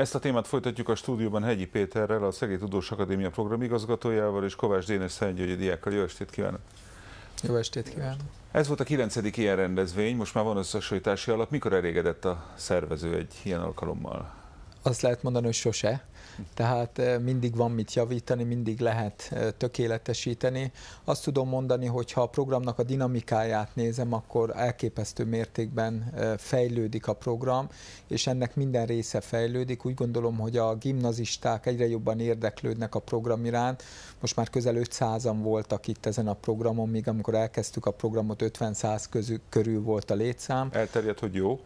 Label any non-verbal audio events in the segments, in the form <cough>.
Ezt a témát folytatjuk a stúdióban Hegyi Péterrel, a Szegély Tudós Akadémia programigazgatójával és Kovács Dénes Szentgyörgyi diákkal. Jó estét kívánok! Jó estét kívánok! Ez volt a 9. ilyen rendezvény, most már van összehasonlítási alap. Mikor elégedett a szervező egy ilyen alkalommal? Azt lehet mondani, hogy sose tehát eh, mindig van mit javítani, mindig lehet eh, tökéletesíteni. Azt tudom mondani, hogy ha a programnak a dinamikáját nézem, akkor elképesztő mértékben eh, fejlődik a program, és ennek minden része fejlődik. Úgy gondolom, hogy a gimnazisták egyre jobban érdeklődnek a program iránt. Most már közel 500-an voltak itt ezen a programon, míg amikor elkezdtük a programot 50-100 közül, körül volt a létszám. Elterjedt, hogy jó?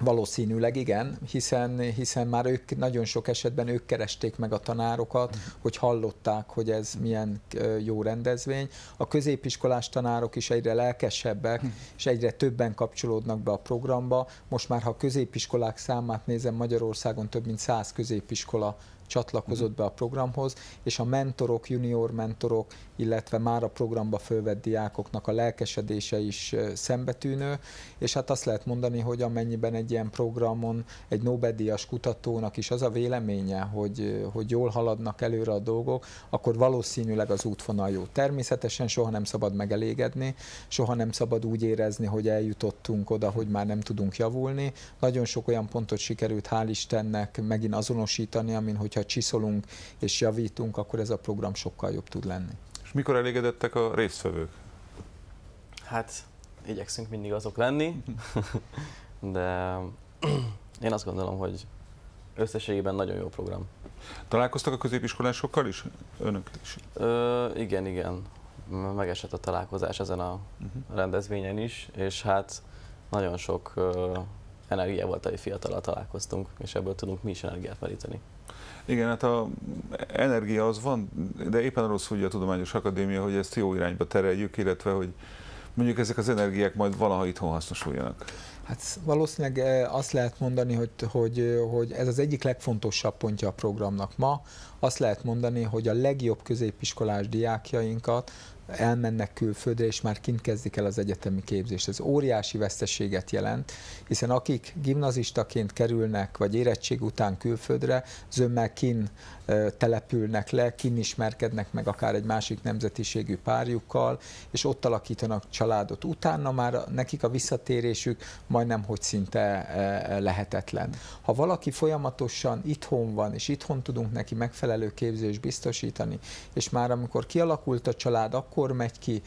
Valószínűleg igen, hiszen, hiszen már ők nagyon sok esetben ők keresték meg a tanárokat, mhm. hogy hallották, hogy ez milyen jó rendezvény. A középiskolás tanárok is egyre lelkesebbek, mhm. és egyre többen kapcsolódnak be a programba. Most már, ha a középiskolák számát nézem, Magyarországon több mint száz középiskola csatlakozott be a programhoz, és a mentorok, junior mentorok, illetve már a programba fölvett diákoknak a lelkesedése is szembetűnő, és hát azt lehet mondani, hogy amennyiben egy ilyen programon egy Nobel-díjas kutatónak is az a véleménye, hogy, hogy jól haladnak előre a dolgok, akkor valószínűleg az útvonal jó. Természetesen soha nem szabad megelégedni, soha nem szabad úgy érezni, hogy eljutottunk oda, hogy már nem tudunk javulni. Nagyon sok olyan pontot sikerült, hál' Istennek, megint azonosítani, amin, hogy hogyha csiszolunk és javítunk, akkor ez a program sokkal jobb tud lenni. És mikor elégedettek a résztvevők? Hát igyekszünk mindig azok lenni, <laughs> de <clears throat> én azt gondolom, hogy összességében nagyon jó program. Találkoztak a középiskolásokkal is? Önök is? Ö, igen, igen. Megesett a találkozás ezen a uh-huh. rendezvényen is, és hát nagyon sok ö, ahogy fiatalal találkoztunk, és ebből tudunk mi is energiát meríteni. Igen, hát a energia az van, de éppen arról szólja a Tudományos Akadémia, hogy ezt jó irányba tereljük, illetve hogy mondjuk ezek az energiák majd valaha itthon hasznosuljanak. Hát valószínűleg eh, azt lehet mondani, hogy, hogy, hogy ez az egyik legfontosabb pontja a programnak ma. Azt lehet mondani, hogy a legjobb középiskolás diákjainkat elmennek külföldre, és már kint kezdik el az egyetemi képzést. Ez óriási veszteséget jelent, hiszen akik gimnazistaként kerülnek, vagy érettség után külföldre, zömmel kin települnek le, kin ismerkednek meg akár egy másik nemzetiségű párjukkal, és ott alakítanak családot. Utána már nekik a visszatérésük majdnem hogy szinte lehetetlen. Ha valaki folyamatosan itthon van, és itthon tudunk neki megfelelő képzést biztosítani, és már amikor kialakult a család, akkor akkor megy ki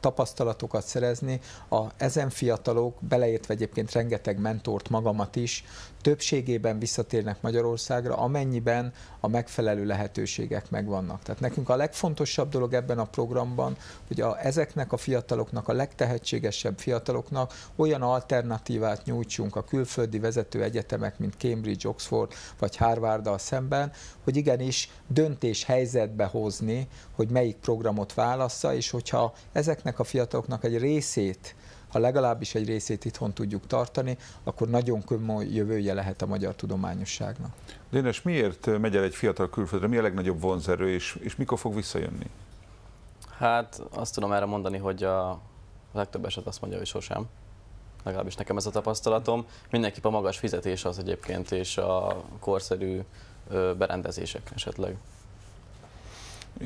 tapasztalatokat szerezni, a ezen fiatalok, beleértve egyébként rengeteg mentort magamat is, többségében visszatérnek Magyarországra, amennyiben a megfelelő lehetőségek megvannak. Tehát nekünk a legfontosabb dolog ebben a programban, hogy a, ezeknek a fiataloknak, a legtehetségesebb fiataloknak olyan alternatívát nyújtsunk a külföldi vezető egyetemek, mint Cambridge, Oxford vagy Harvard szemben, hogy igenis döntés helyzetbe hozni, hogy melyik programot utat válassza, és hogyha ezeknek a fiataloknak egy részét ha legalábbis egy részét itthon tudjuk tartani, akkor nagyon komoly jövője lehet a magyar tudományosságnak. Dénes, miért megy el egy fiatal külföldre? Mi a legnagyobb vonzerő, és, és mikor fog visszajönni? Hát azt tudom erre mondani, hogy a legtöbb eset azt mondja, hogy sosem. Legalábbis nekem ez a tapasztalatom. Mindenképp a magas fizetés az egyébként, és a korszerű berendezések esetleg.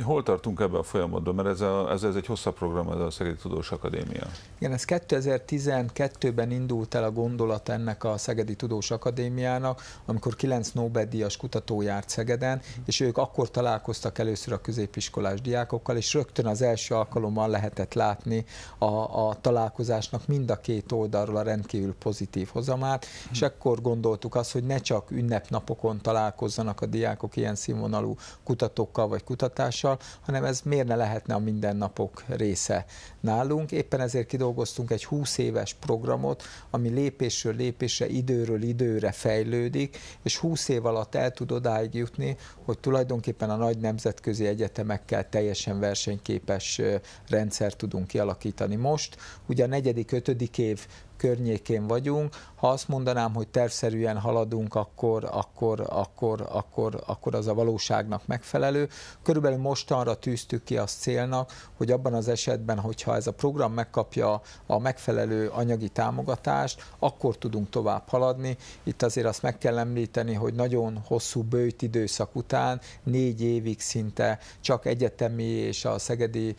Hol tartunk ebben a folyamatban? Mert ez, a, ez, ez egy hosszabb program, ez a Szegedi Tudós Akadémia. Igen, ez 2012-ben indult el a gondolat ennek a Szegedi Tudós Akadémiának, amikor kilenc Nobel-díjas kutató járt Szegeden, és ők akkor találkoztak először a középiskolás diákokkal, és rögtön az első alkalommal lehetett látni a, a találkozásnak mind a két oldalról a rendkívül pozitív hozamát, hmm. és akkor gondoltuk azt, hogy ne csak ünnepnapokon találkozzanak a diákok ilyen színvonalú kutatókkal vagy kutatással, egymással, hanem ez miért ne lehetne a mindennapok része nálunk. Éppen ezért kidolgoztunk egy 20 éves programot, ami lépésről lépésre, időről időre fejlődik, és 20 év alatt el tud odáig jutni, hogy tulajdonképpen a nagy nemzetközi egyetemekkel teljesen versenyképes rendszer tudunk kialakítani most. Ugye a negyedik, ötödik év környékén vagyunk. Ha azt mondanám, hogy tervszerűen haladunk, akkor, akkor, akkor, akkor, akkor az a valóságnak megfelelő. Körülbelül mostanra tűztük ki azt célnak, hogy abban az esetben, hogyha ez a program megkapja a megfelelő anyagi támogatást, akkor tudunk tovább haladni. Itt azért azt meg kell említeni, hogy nagyon hosszú bőjt időszak után, négy évig szinte csak egyetemi és a Szegedi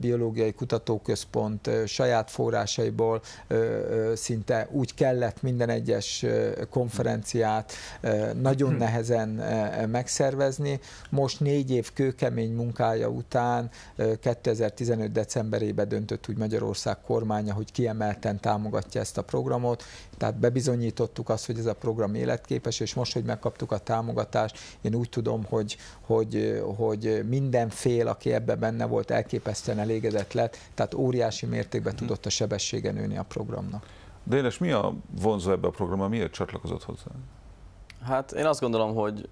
Biológiai Kutatóközpont saját forrásaiból szinte úgy kellett minden egyes konferenciát nagyon hm. nehezen megszervezni. Most négy év kőkemény munkája után 2015. decemberében döntött úgy Magyarország kormánya, hogy kiemelten támogatja ezt a programot, tehát bebizonyítottuk azt, hogy ez a program életképes, és most, hogy megkaptuk a támogatást, én úgy tudom, hogy, hogy, hogy minden fél, aki ebbe benne volt, elképesztően elégedett lett, tehát óriási mértékben hm. tudott a sebességen nőni a program. Énes, mi a vonzó ebbe a programba, miért csatlakozott hozzá? Hát én azt gondolom, hogy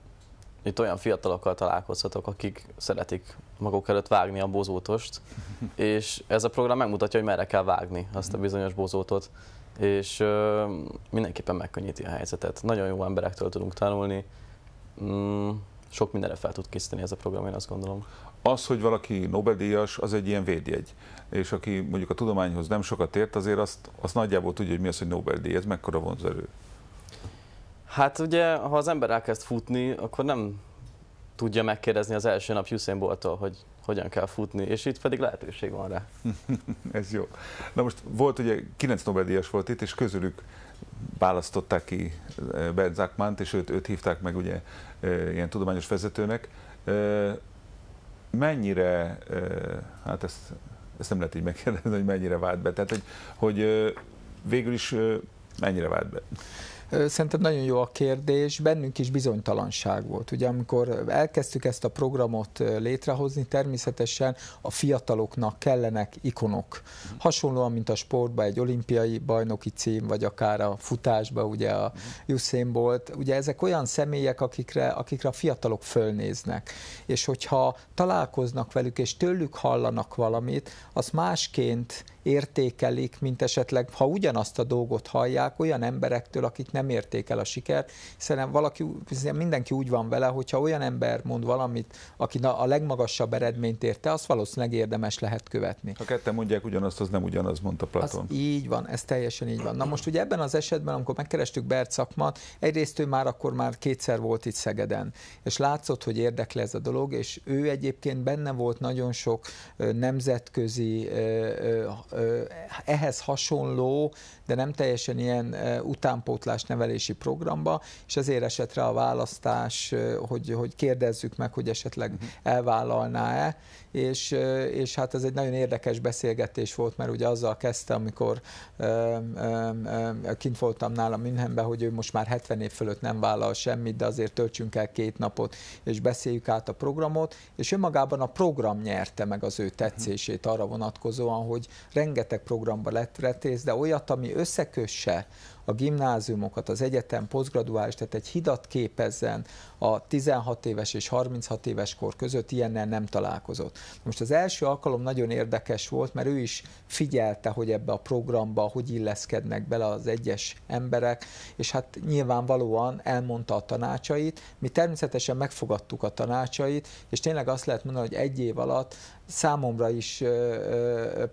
itt olyan fiatalokkal találkozhatok, akik szeretik maguk előtt vágni a bozótost, <laughs> és ez a program megmutatja, hogy merre kell vágni azt a mm. bizonyos bozótot, és ö, mindenképpen megkönnyíti a helyzetet. Nagyon jó emberektől tudunk tanulni, mm sok mindenre fel tud készíteni ez a program, én azt gondolom. Az, hogy valaki Nobel-díjas, az egy ilyen védjegy. És aki mondjuk a tudományhoz nem sokat ért, azért azt, azt nagyjából tudja, hogy mi az, hogy Nobel-díj, ez mekkora vonzerő. Hát ugye, ha az ember elkezd futni, akkor nem tudja megkérdezni az első nap Usain Bolttól, hogy hogyan kell futni, és itt pedig lehetőség van rá. <laughs> Ez jó. Na most volt ugye, kilenc Nobel-díjas volt itt, és közülük választották ki Bert Zachmant, és őt, őt hívták meg ugye ilyen tudományos vezetőnek. Mennyire, hát ezt, ezt nem lehet így megkérdezni, hogy mennyire vált be, tehát hogy, hogy végül is mennyire vált be? Szerintem nagyon jó a kérdés. Bennünk is bizonytalanság volt. Ugye amikor elkezdtük ezt a programot létrehozni, természetesen a fiataloknak kellenek ikonok. Hasonlóan, mint a sportban egy olimpiai bajnoki cím, vagy akár a futásban ugye a Usain Bolt. Ugye ezek olyan személyek, akikre, akikre a fiatalok fölnéznek. És hogyha találkoznak velük, és tőlük hallanak valamit, az másként értékelik, mint esetleg, ha ugyanazt a dolgot hallják olyan emberektől, akik nem értékel a sikert. Szerintem valaki, mindenki úgy van vele, hogyha olyan ember mond valamit, aki a legmagasabb eredményt érte, az valószínűleg érdemes lehet követni. Ha ketten mondják ugyanazt, az nem ugyanaz, mondta Platon. Az így van, ez teljesen így van. Na most ugye ebben az esetben, amikor megkerestük Bert szakmat, egyrészt ő már akkor már kétszer volt itt Szegeden, és látszott, hogy érdekli ez a dolog, és ő egyébként benne volt nagyon sok nemzetközi ehhez hasonló, de nem teljesen ilyen utánpótlás nevelési programba, és ezért esett rá a választás, hogy, hogy kérdezzük meg, hogy esetleg mhm. elvállalná-e, és, és hát ez egy nagyon érdekes beszélgetés volt, mert ugye azzal kezdte, amikor kint voltam nála Münchenben, hogy ő most már 70 év fölött nem vállal semmit, de azért töltsünk el két napot, és beszéljük át a programot, és önmagában a program nyerte meg az ő mhm. tetszését arra vonatkozóan, hogy rengeteg programba lett retész, de olyat, ami összekösse a gimnáziumokat, az egyetem posztgraduális, tehát egy hidat képezzen a 16 éves és 36 éves kor között, ilyennel nem találkozott. Most az első alkalom nagyon érdekes volt, mert ő is figyelte, hogy ebbe a programba hogy illeszkednek bele az egyes emberek, és hát nyilvánvalóan elmondta a tanácsait. Mi természetesen megfogadtuk a tanácsait, és tényleg azt lehet mondani, hogy egy év alatt számomra is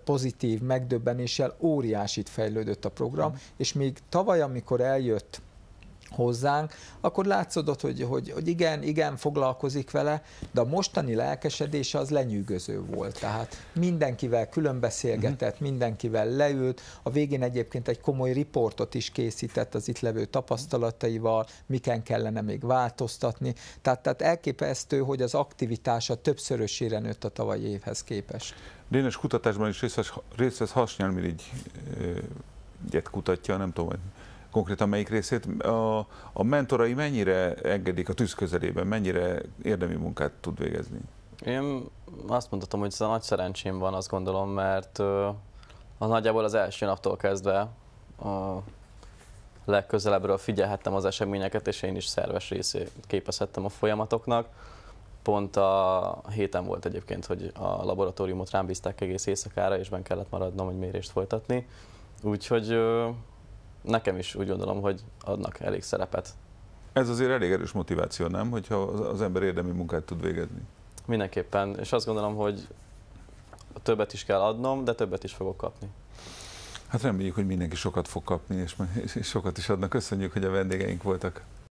pozitív megdöbbenéssel óriásit fejlődött a program, mm. és még tavaly tavaly, amikor eljött hozzánk, akkor látszódott, hogy, hogy, hogy igen, igen, foglalkozik vele, de a mostani lelkesedése az lenyűgöző volt. Tehát mindenkivel különbeszélgetett, uh-huh. mindenkivel leült, a végén egyébként egy komoly riportot is készített az itt levő tapasztalataival, miken kellene még változtatni. Tehát, tehát elképesztő, hogy az aktivitása többszörösére nőtt a tavalyi évhez képest. Dénes kutatásban is részt vesz Hasnyálmirigy egyet kutatja, nem tudom, hogy konkrétan melyik részét. A, a mentorai mennyire engedik a tűz közelében, mennyire érdemi munkát tud végezni? Én azt mondhatom, hogy ez a nagy szerencsém van, azt gondolom, mert az nagyjából az első naptól kezdve a legközelebbről figyelhettem az eseményeket, és én is szerves részét képezhettem a folyamatoknak. Pont a héten volt egyébként, hogy a laboratóriumot rám bízták egész éjszakára, és ben kellett maradnom, hogy mérést folytatni. Úgyhogy nekem is úgy gondolom, hogy adnak elég szerepet. Ez azért elég erős motiváció, nem? Hogyha az ember érdemi munkát tud végezni. Mindenképpen, és azt gondolom, hogy többet is kell adnom, de többet is fogok kapni. Hát reméljük, hogy mindenki sokat fog kapni, és sokat is adnak. Köszönjük, hogy a vendégeink voltak.